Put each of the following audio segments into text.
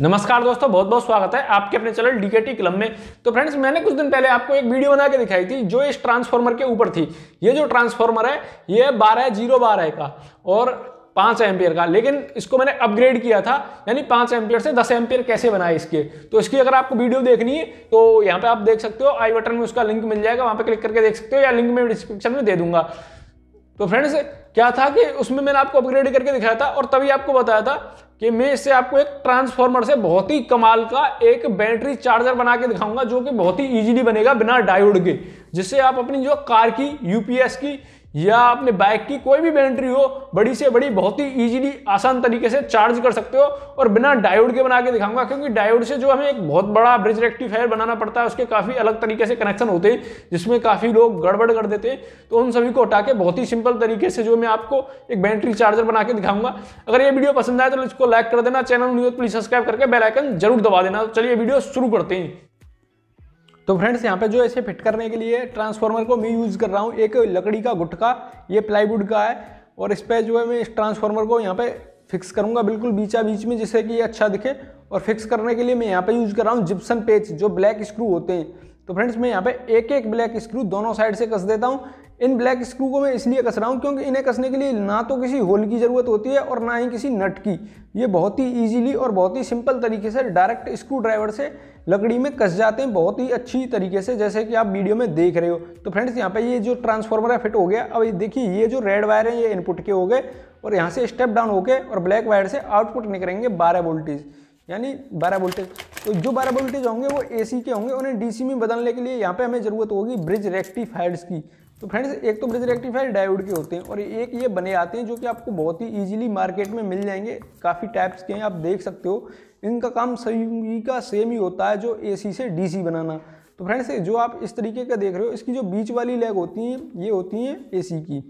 नमस्कार दोस्तों बहुत बहुत स्वागत है आपके अपने चैनल डीकेटी क्लब में तो फ्रेंड्स मैंने कुछ दिन पहले आपको एक वीडियो बना के दिखाई थी जो इस ट्रांसफार्मर के ऊपर थी ये जो ट्रांसफार्मर है ये बारह जीरो बारह का और पांच एम्पियर का लेकिन इसको मैंने अपग्रेड किया था यानी पांच एम्पियर से दस एम्पियर कैसे बनाए इसके तो इसकी अगर आपको वीडियो देखनी है तो यहाँ पे आप देख सकते हो आई बटन में उसका लिंक मिल जाएगा वहाँ पर क्लिक करके देख सकते हो या लिंक में डिस्क्रिप्शन में दे दूंगा तो फ्रेंड्स क्या था कि उसमें मैंने आपको अपग्रेड करके दिखाया था और तभी आपको बताया था कि मैं इससे आपको एक ट्रांसफार्मर से बहुत ही कमाल का एक बैटरी चार्जर बना के दिखाऊंगा जो कि बहुत ही इजीली बनेगा बिना डायोड के जिससे आप अपनी जो कार की यूपीएस की या आपने बाइक की कोई भी बैटरी हो बड़ी से बड़ी बहुत ही इजीली आसान तरीके से चार्ज कर सकते हो और बिना डायोड के बना के दिखाऊंगा क्योंकि डायोड से जो हमें एक बहुत बड़ा ब्रिज रेक्टिफायर बनाना पड़ता है उसके काफ़ी अलग तरीके से कनेक्शन होते हैं जिसमें काफ़ी लोग गड़बड़ कर देते हैं तो उन सभी को हटा के बहुत ही सिंपल तरीके से जो मैं आपको एक बैटरी चार्जर बना के दिखाऊंगा अगर ये वीडियो पसंद आए तो इसको लाइक कर देना चैनल न्यूज प्लीज सब्सक्राइब करके बेलाइकन जरूर दबा देना तो चलिए वीडियो शुरू करते हैं तो फ्रेंड्स यहाँ पे जो ऐसे फिट करने के लिए ट्रांसफार्मर को मैं यूज़ कर रहा हूँ एक लकड़ी का गुटका ये प्लाईवुड का है और इस पर जो है मैं इस ट्रांसफार्मर को यहाँ पे फिक्स करूँगा बिल्कुल बीचा बीच में जिससे कि ये अच्छा दिखे और फिक्स करने के लिए मैं यहाँ पे यूज़ कर रहा हूँ जिप्सन पेच जो ब्लैक स्क्रू होते हैं तो फ्रेंड्स मैं यहाँ पे एक एक ब्लैक स्क्रू दोनों साइड से कस देता हूँ इन ब्लैक स्क्रू को मैं इसलिए कस रहा हूँ क्योंकि इन्हें कसने के लिए ना तो किसी होल की ज़रूरत होती है और ना ही किसी नट की ये बहुत ही ईजीली और बहुत ही सिंपल तरीके से डायरेक्ट स्क्रू ड्राइवर से लकड़ी में कस जाते हैं बहुत ही अच्छी तरीके से जैसे कि आप वीडियो में देख रहे हो तो फ्रेंड्स यहाँ पर ये जो ट्रांसफॉर्मर है फिट हो गया अब देखिए ये जो रेड वायर है ये इनपुट के हो गए और यहाँ से स्टेप डाउन गए और ब्लैक वायर से आउटपुट निकलेंगे बारह वोल्टेज यानी बारह वोल्टेज तो जो बारह वोल्टेज होंगे वो एसी के होंगे उन्हें डीसी में बदलने के लिए यहाँ पे हमें ज़रूरत होगी ब्रिज रेक्टिफाइड्स की तो फ्रेंड्स एक तो ब्रिज रेक्टिफायर डायोड के होते हैं और एक ये बने आते हैं जो कि आपको बहुत ही इजीली मार्केट में मिल जाएंगे काफ़ी टाइप्स के हैं आप देख सकते हो इनका काम सभी का सेम ही होता है जो एसी से डीसी बनाना तो फ्रेंड्स जो आप इस तरीके का देख रहे हो इसकी जो बीच वाली लेग होती हैं ये होती हैं ए की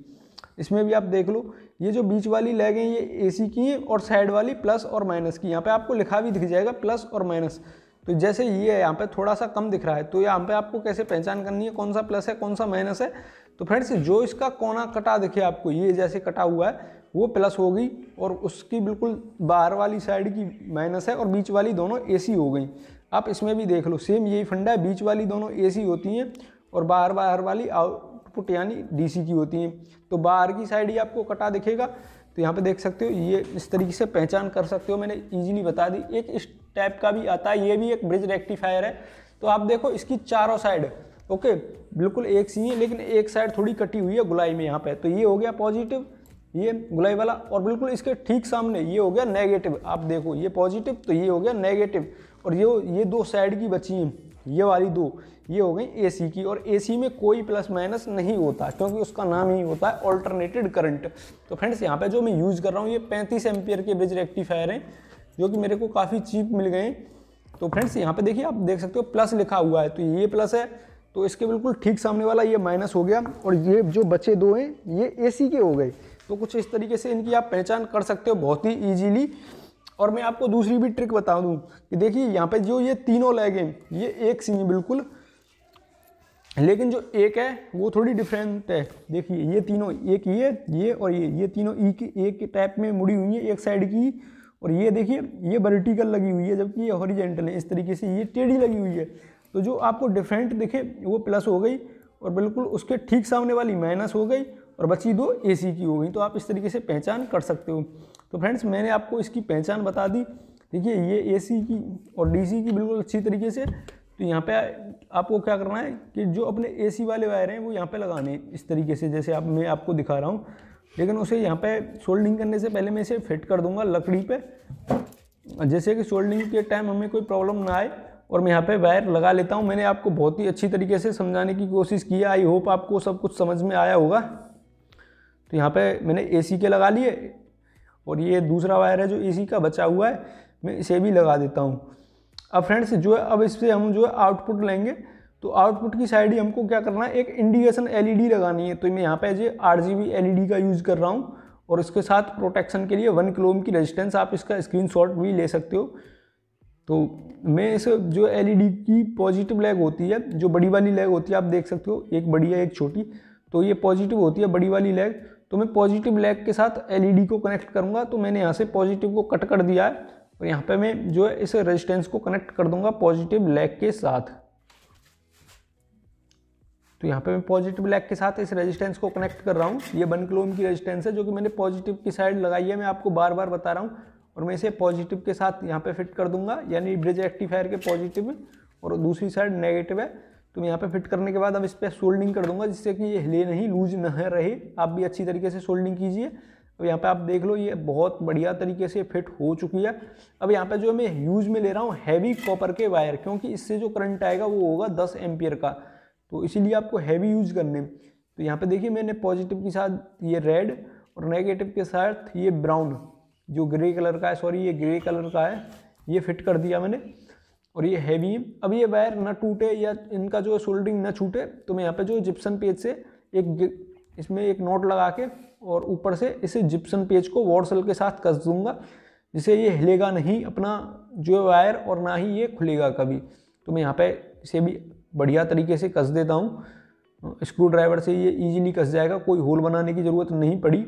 इसमें भी आप देख लो ये जो बीच वाली लेग हैं ये ए की हैं और साइड वाली प्लस और माइनस की यहाँ पर आपको लिखा भी दिख जाएगा प्लस और माइनस तो जैसे ये है यहाँ पे थोड़ा सा कम दिख रहा है तो यहाँ पे आपको कैसे पहचान करनी है कौन सा प्लस है कौन सा माइनस है तो फ्रेंड्स जो इसका कोना कटा दिखे आपको ये जैसे कटा हुआ है वो प्लस हो गई और उसकी बिल्कुल बाहर वाली साइड की माइनस है और बीच वाली दोनों एसी हो गई आप इसमें भी देख लो सेम यही फंडा है बीच वाली दोनों एसी होती हैं और बाहर बाहर वाली आउटपुट यानी डीसी की होती हैं तो बाहर की साइड ही आपको कटा दिखेगा तो यहाँ पे देख सकते हो ये इस तरीके से पहचान कर सकते हो मैंने इजीली बता दी एक इस टाइप का भी आता है ये भी एक ब्रिज रेक्टिफायर है तो आप देखो इसकी चारों साइड ओके बिल्कुल एक सी है लेकिन एक साइड थोड़ी कटी हुई है गुलाई में यहाँ पे तो ये हो गया पॉजिटिव ये गुलाई वाला और बिल्कुल इसके ठीक सामने ये हो गया नेगेटिव आप देखो ये पॉजिटिव तो ये हो गया नेगेटिव और ये ये दो साइड की बची हैं ये वाली दो ये हो गई एसी की और एसी में कोई प्लस माइनस नहीं होता क्योंकि उसका नाम ही होता है ऑल्टरनेटेड करंट तो फ्रेंड्स यहाँ पे जो मैं यूज़ कर रहा हूँ ये 35 एम्पियर के ब्रिज रेक्टिफायर हैं जो कि मेरे को काफ़ी चीप मिल गए तो फ्रेंड्स यहाँ पे देखिए आप देख सकते हो प्लस लिखा हुआ है तो ये प्लस है तो इसके बिल्कुल ठीक सामने वाला ये माइनस हो गया और ये जो बचे दो हैं ये ए के हो गए तो कुछ इस तरीके से इनकी आप पहचान कर सकते हो बहुत ही ईजीली और मैं आपको दूसरी भी ट्रिक बता दूं कि देखिए यहाँ पे जो ये तीनों लैग हैं ये एक सी हैं बिल्कुल लेकिन जो एक है वो थोड़ी डिफरेंट है देखिए ये तीनों एक ये ये और ये ये तीनों ई के एक टाइप में मुड़ी हुई है एक साइड की और ये देखिए ये वर्टिकल लगी हुई है जबकि ये हॉरिजेंटल है इस तरीके से ये टेढ़ी लगी हुई है तो जो आपको डिफरेंट दिखे वो प्लस हो गई और बिल्कुल उसके ठीक सामने वाली माइनस हो गई और बची दो ए सी की हो गई तो आप इस तरीके से पहचान कर सकते हो तो फ्रेंड्स मैंने आपको इसकी पहचान बता दी देखिए ये ए सी की और डी सी की बिल्कुल अच्छी तरीके से तो यहाँ पे आपको क्या करना है कि जो अपने ए सी वाले वायर हैं वो यहाँ पे लगाने हैं इस तरीके से जैसे आप मैं आपको दिखा रहा हूँ लेकिन उसे यहाँ पे सोल्डिंग करने से पहले मैं इसे फिट कर दूँगा लकड़ी पे जैसे कि सोल्डिंग के टाइम हमें कोई प्रॉब्लम ना आए और मैं यहाँ पे वायर लगा लेता हूँ मैंने आपको बहुत ही अच्छी तरीके से समझाने की कोशिश की आई होप आपको सब कुछ समझ में आया होगा तो यहाँ पे मैंने ए के लगा लिए और ये दूसरा वायर है जो ए का बचा हुआ है मैं इसे भी लगा देता हूँ अब फ्रेंड्स जो है अब इससे हम जो है आउटपुट लेंगे तो आउटपुट की साइड ही हमको क्या करना है एक इंडिकेशन एल e लगानी है तो मैं यहाँ पर जो आर जी का यूज़ कर रहा हूँ और इसके साथ प्रोटेक्शन के लिए वन किलोम की रेजिस्टेंस आप इसका स्क्रीनशॉट भी ले सकते हो तो मैं इस जो एलईडी e की पॉजिटिव लैग होती है जो बड़ी वाली लैग होती है आप देख सकते हो एक बड़ी है एक छोटी तो ये पॉजिटिव होती है बड़ी वाली लैग तो मैं पॉजिटिव लैग के साथ एलईडी e को कनेक्ट करूँगा तो मैंने यहाँ से पॉजिटिव को कट कर दिया है और यहाँ पर मैं जो है इस रजिस्टेंस को कनेक्ट कर दूंगा पॉजिटिव लैग के साथ तो यहाँ पे मैं पॉजिटिव लैग के साथ इस रेजिस्टेंस को कनेक्ट कर रहा हूँ ये वन किलो की रेजिस्टेंस है जो कि मैंने पॉजिटिव की साइड लगाई है मैं आपको बार बार बता रहा हूँ और मैं इसे पॉजिटिव के साथ यहाँ पे फिट कर दूंगा यानी ब्रिज एक्टिफायर के पॉजिटिव और दूसरी साइड नेगेटिव है तो मैं यहाँ पे फिट करने के बाद अब इस पर सोल्डिंग कर दूंगा जिससे कि ये हिले नहीं लूज न रहे आप भी अच्छी तरीके से सोल्डिंग कीजिए अब यहाँ पे आप देख लो ये बहुत बढ़िया तरीके से फिट हो चुकी है अब यहाँ पे जो मैं यूज में ले रहा हूँ हैवी कॉपर के वायर क्योंकि इससे जो करंट आएगा वो होगा दस एम्पियर का तो इसीलिए आपको हैवी यूज करने तो यहाँ पे देखिए मैंने पॉजिटिव के साथ ये रेड और नेगेटिव के साथ ये ब्राउन जो ग्रे कलर का है सॉरी ये ग्रे कलर का है ये फिट कर दिया मैंने और ये हैवी है अब ये वायर ना टूटे या इनका जो सोल्डरिंग ना छूटे तो मैं यहाँ पे जो जिप्सन पेज से एक इसमें एक नोट लगा के और ऊपर से इसे जिप्सन पेज को वॉर्सल के साथ कस दूंगा जिसे ये हिलेगा नहीं अपना जो वायर और ना ही ये खुलेगा कभी तो मैं यहाँ पे इसे भी बढ़िया तरीके से कस देता हूँ स्क्रू ड्राइवर से ये ईजिली कस जाएगा कोई होल बनाने की ज़रूरत नहीं पड़ी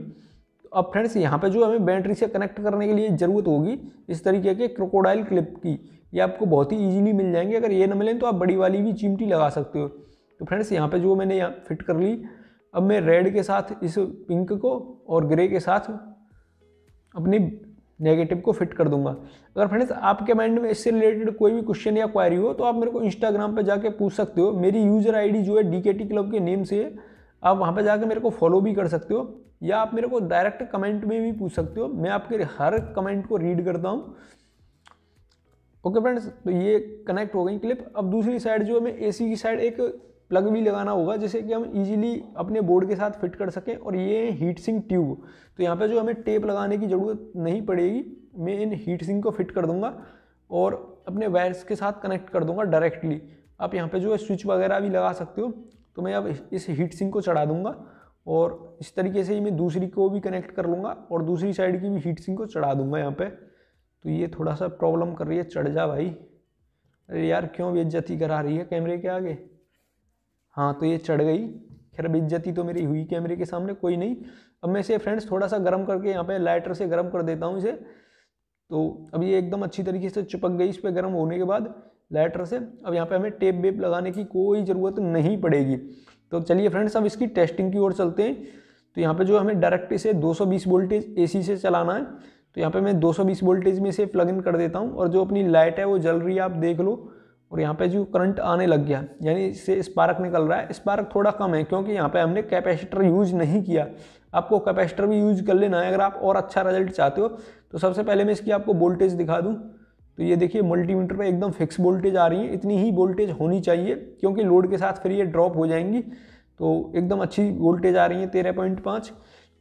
तो अब फ्रेंड्स यहाँ पे जो हमें बैटरी से कनेक्ट करने के लिए ज़रूरत होगी इस तरीके के क्रोकोडाइल क्लिप की ये आपको बहुत ही ईजिली मिल जाएंगे अगर ये ना मिलें तो आप बड़ी वाली भी चिमटी लगा सकते हो तो फ्रेंड्स यहाँ पे जो मैंने यहाँ फिट कर ली अब मैं रेड के साथ इस पिंक को और ग्रे के साथ अपनी नेगेटिव को फिट कर दूंगा अगर फ्रेंड्स आपके माइंड में इससे रिलेटेड कोई भी क्वेश्चन या क्वायरी हो तो आप मेरे को इंस्टाग्राम पर जाके पूछ सकते हो मेरी यूज़र आई जो है डी के टी क्लब के नेम से है आप वहाँ पर जाकर मेरे को फॉलो भी कर सकते हो या आप मेरे को डायरेक्ट कमेंट में भी पूछ सकते हो मैं आपके हर कमेंट को रीड करता हूँ ओके फ्रेंड्स तो ये कनेक्ट हो गई क्लिप अब दूसरी साइड जो हमें एसी की साइड एक प्लग भी लगाना होगा जिससे कि हम इजीली अपने बोर्ड के साथ फिट कर सकें और ये हीट सिंक ट्यूब तो यहाँ पे जो हमें टेप लगाने की ज़रूरत नहीं पड़ेगी मैं इन हीट सिंक को फिट कर दूँगा और अपने वायर्स के साथ कनेक्ट कर दूँगा डायरेक्टली आप यहाँ पे जो है स्विच वगैरह भी लगा सकते हो तो मैं अब इस हीट सिंक को चढ़ा दूंगा और इस तरीके से ही मैं दूसरी को भी कनेक्ट कर लूँगा और दूसरी साइड की भी हीट सिंक को चढ़ा दूंगा यहाँ पे तो ये थोड़ा सा प्रॉब्लम कर रही है चढ़ जा भाई अरे यार क्यों बेज्जती करा रही है कैमरे के आगे हाँ तो ये चढ़ गई खैर बेज्जती तो मेरी हुई कैमरे के सामने कोई नहीं अब मैं इसे फ्रेंड्स थोड़ा सा गर्म करके यहाँ पे लाइटर से गर्म कर देता हूँ इसे तो अब ये एकदम अच्छी तरीके से चिपक गई इस पर गर्म होने के बाद लेटर से अब यहाँ पे हमें टेप वेप लगाने की कोई ज़रूरत नहीं पड़ेगी तो चलिए फ्रेंड्स अब इसकी टेस्टिंग की ओर चलते हैं तो यहाँ पे जो हमें डायरेक्ट इसे 220 वोल्टेज एसी से चलाना है तो यहाँ पे मैं 220 वोल्टेज में इसे प्लग इन कर देता हूँ और जो अपनी लाइट है वो जल रही है आप देख लो और यहाँ पर जो करंट आने लग गया यानी इससे स्पार्क निकल रहा है स्पार्क थोड़ा कम है क्योंकि यहाँ पर हमने कैपेसिटर यूज नहीं किया आपको कैपेसिटर भी यूज कर लेना है अगर आप और अच्छा रिजल्ट चाहते हो तो सबसे पहले मैं इसकी आपको वोल्टेज दिखा दूँ तो ये देखिए मल्टीमीटर पर एकदम फिक्स वोल्टेज आ रही है इतनी ही वोल्टेज होनी चाहिए क्योंकि लोड के साथ फिर ये ड्रॉप हो जाएंगी तो एकदम अच्छी वोल्टेज आ रही है तेरह पॉइंट पाँच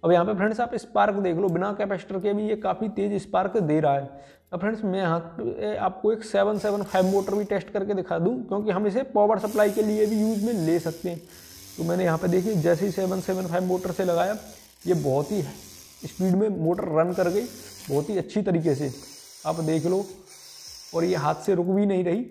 अब यहाँ पे फ्रेंड्स आप स्पार्क देख लो बिना कैपेसिटर के भी ये काफ़ी तेज़ स्पार्क दे रहा है अब फ्रेंड्स मैं यहाँ आपको एक सेवन सेवन फाइव मोटर भी टेस्ट करके दिखा दूँ क्योंकि हम इसे पावर सप्लाई के लिए भी यूज़ में ले सकते हैं तो मैंने यहाँ पर देखिए जैसे ही सेवन सेवन फाइव मोटर से लगाया ये बहुत ही स्पीड में मोटर रन कर गई बहुत ही अच्छी तरीके से आप देख लो और ये हाथ से रुक भी नहीं रही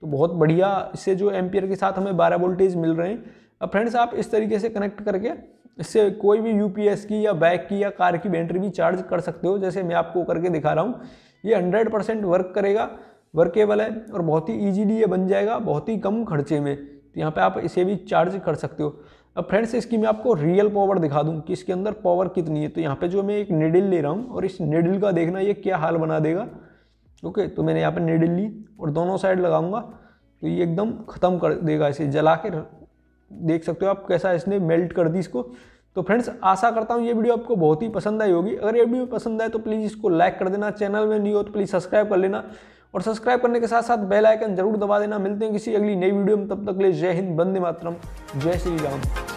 तो बहुत बढ़िया इससे जो एम्पियर के साथ हमें बारह वोल्टेज मिल रहे हैं अब फ्रेंड्स आप इस तरीके से कनेक्ट करके इससे कोई भी यू की या बाइक की या कार की बैटरी भी चार्ज कर सकते हो जैसे मैं आपको करके दिखा रहा हूँ ये हंड्रेड परसेंट वर्क करेगा वर्केबल है और बहुत ही ईजीली ये बन जाएगा बहुत ही कम खर्चे में तो यहाँ पर आप इसे भी चार्ज कर सकते हो अब फ्रेंड्स इसकी मैं आपको रियल पावर दिखा दूँ कि इसके अंदर पावर कितनी है तो यहाँ पे जो मैं एक निडिल ले रहा हूँ और इस निडिल का देखना ये क्या हाल बना देगा ओके तो मैंने यहाँ पर नीडल ली और दोनों साइड लगाऊंगा तो ये एकदम ख़त्म कर देगा इसे जला के देख सकते हो आप कैसा इसने मेल्ट कर दी इसको तो फ्रेंड्स आशा करता हूँ ये वीडियो आपको बहुत ही पसंद आई होगी अगर ये वीडियो पसंद आए तो प्लीज़ इसको लाइक कर देना चैनल में नहीं हो तो प्लीज़ सब्सक्राइब कर लेना और सब्सक्राइब करने के साथ साथ बेल आइकन जरूर दबा देना मिलते हैं किसी अगली नई वीडियो में तब तक ले जय हिंद बंदे मातरम जय श्री राम